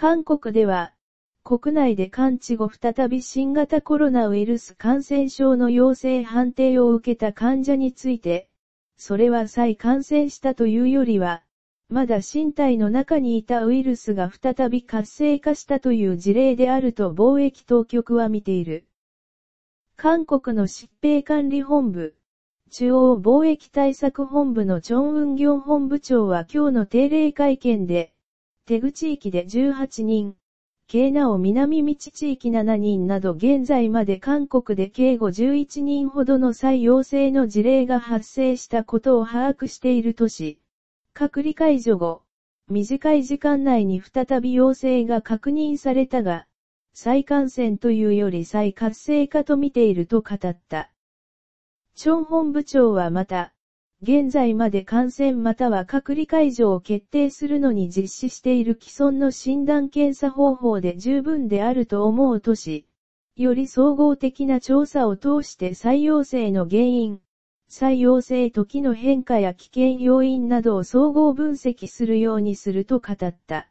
韓国では、国内で完治後再び新型コロナウイルス感染症の陽性判定を受けた患者について、それは再感染したというよりは、まだ身体の中にいたウイルスが再び活性化したという事例であると貿易当局は見ている。韓国の疾病管理本部、中央貿易対策本部のチョン・ウンギョン本部長は今日の定例会見で、手口地域で18人、京奈を南道地域7人など現在まで韓国で計51人ほどの再陽性の事例が発生したことを把握している都市、隔離解除後、短い時間内に再び陽性が確認されたが、再感染というより再活性化と見ていると語った。チ本部長はまた、現在まで感染または隔離解除を決定するのに実施している既存の診断検査方法で十分であると思うとし、より総合的な調査を通して採用性の原因、採用性時の変化や危険要因などを総合分析するようにすると語った。